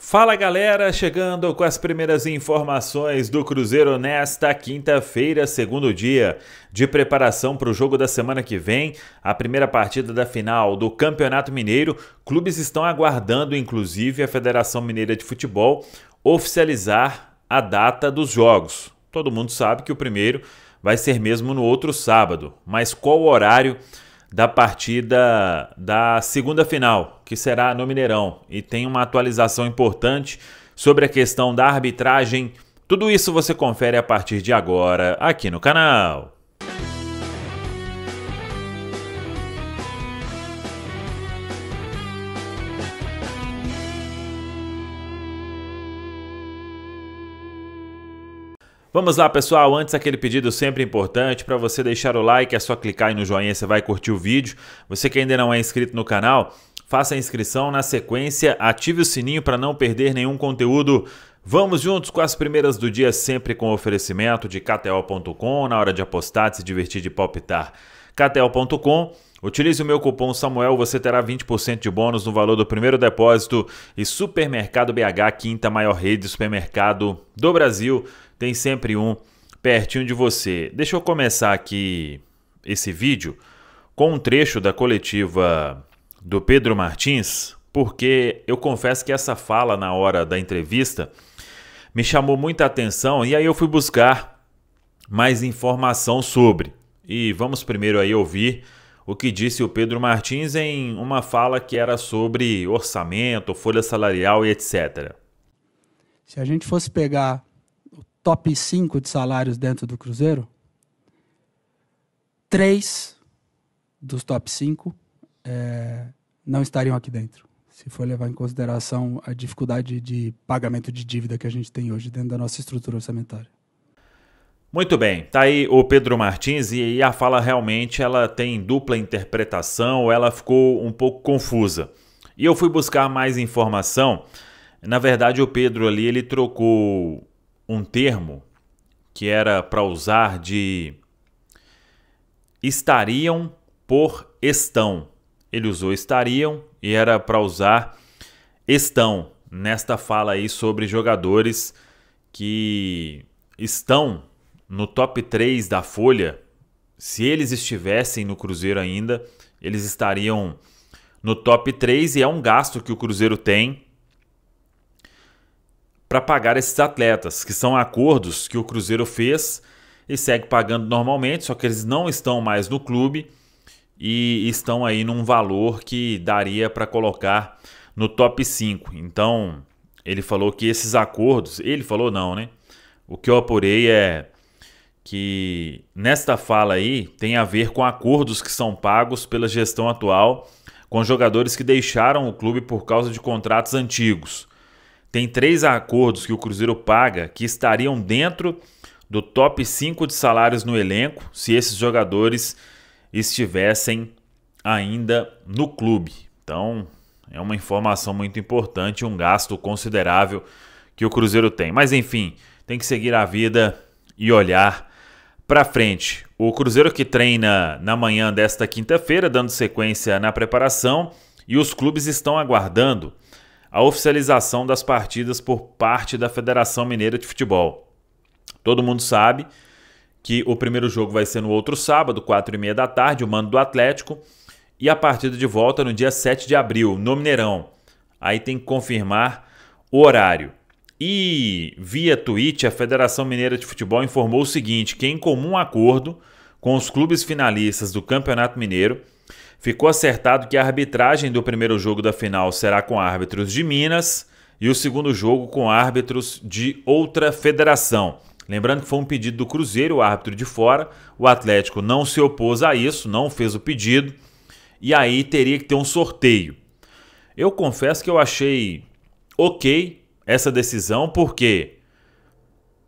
Fala galera, chegando com as primeiras informações do Cruzeiro nesta quinta-feira, segundo dia de preparação para o jogo da semana que vem, a primeira partida da final do Campeonato Mineiro. Clubes estão aguardando, inclusive, a Federação Mineira de Futebol oficializar a data dos jogos. Todo mundo sabe que o primeiro vai ser mesmo no outro sábado, mas qual horário? da partida da segunda final, que será no Mineirão. E tem uma atualização importante sobre a questão da arbitragem. Tudo isso você confere a partir de agora aqui no canal. Vamos lá, pessoal. Antes, aquele pedido sempre importante para você deixar o like. É só clicar aí no joinha, você vai curtir o vídeo. Você que ainda não é inscrito no canal, faça a inscrição na sequência, ative o sininho para não perder nenhum conteúdo. Vamos juntos com as primeiras do dia, sempre com oferecimento de KTO.com, na hora de apostar, de se divertir, de palpitar. KTO.com Utilize o meu cupom Samuel, você terá 20% de bônus no valor do primeiro depósito e Supermercado BH, quinta maior rede de supermercado do Brasil, tem sempre um pertinho de você. Deixa eu começar aqui esse vídeo com um trecho da coletiva do Pedro Martins, porque eu confesso que essa fala na hora da entrevista me chamou muita atenção e aí eu fui buscar mais informação sobre. E vamos primeiro aí ouvir o que disse o Pedro Martins em uma fala que era sobre orçamento, folha salarial e etc. Se a gente fosse pegar o top 5 de salários dentro do Cruzeiro, três dos top 5 é, não estariam aqui dentro. Se for levar em consideração a dificuldade de pagamento de dívida que a gente tem hoje dentro da nossa estrutura orçamentária. Muito bem, tá aí o Pedro Martins e a fala realmente ela tem dupla interpretação, ela ficou um pouco confusa. E eu fui buscar mais informação. Na verdade, o Pedro ali ele trocou um termo que era para usar de estariam por estão. Ele usou estariam e era para usar estão nesta fala aí sobre jogadores que estão no top 3 da Folha, se eles estivessem no Cruzeiro ainda, eles estariam no top 3 e é um gasto que o Cruzeiro tem para pagar esses atletas, que são acordos que o Cruzeiro fez e segue pagando normalmente, só que eles não estão mais no clube e estão aí num valor que daria para colocar no top 5. Então, ele falou que esses acordos, ele falou não, né? O que eu apurei é que nesta fala aí tem a ver com acordos que são pagos pela gestão atual com jogadores que deixaram o clube por causa de contratos antigos. Tem três acordos que o Cruzeiro paga que estariam dentro do top 5 de salários no elenco se esses jogadores estivessem ainda no clube. Então, é uma informação muito importante, um gasto considerável que o Cruzeiro tem. Mas enfim, tem que seguir a vida e olhar para frente. O Cruzeiro que treina na manhã desta quinta-feira, dando sequência na preparação, e os clubes estão aguardando a oficialização das partidas por parte da Federação Mineira de Futebol. Todo mundo sabe que o primeiro jogo vai ser no outro sábado, 4 e meia da tarde, o mando do Atlético, e a partida de volta no dia 7 de abril, no Mineirão. Aí tem que confirmar o horário. E via tweet, a Federação Mineira de Futebol informou o seguinte: que, em comum acordo com os clubes finalistas do Campeonato Mineiro, ficou acertado que a arbitragem do primeiro jogo da final será com árbitros de Minas e o segundo jogo com árbitros de outra federação. Lembrando que foi um pedido do Cruzeiro, o árbitro de fora. O Atlético não se opôs a isso, não fez o pedido. E aí teria que ter um sorteio. Eu confesso que eu achei ok essa decisão porque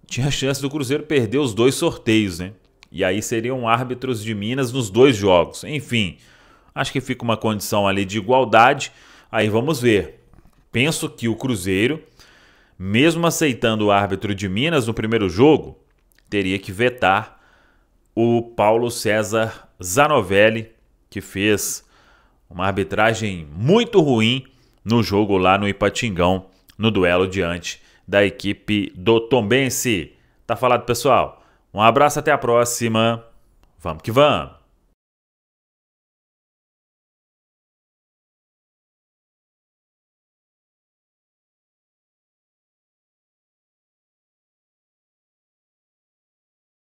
tinha chance do Cruzeiro perder os dois sorteios, né? E aí seriam árbitros de Minas nos dois jogos. Enfim, acho que fica uma condição ali de igualdade. Aí vamos ver. Penso que o Cruzeiro, mesmo aceitando o árbitro de Minas no primeiro jogo, teria que vetar o Paulo César Zanovelli, que fez uma arbitragem muito ruim no jogo lá no Ipatingão no duelo diante da equipe do Tombense. Tá falado, pessoal? Um abraço, até a próxima. Vamos que vamos!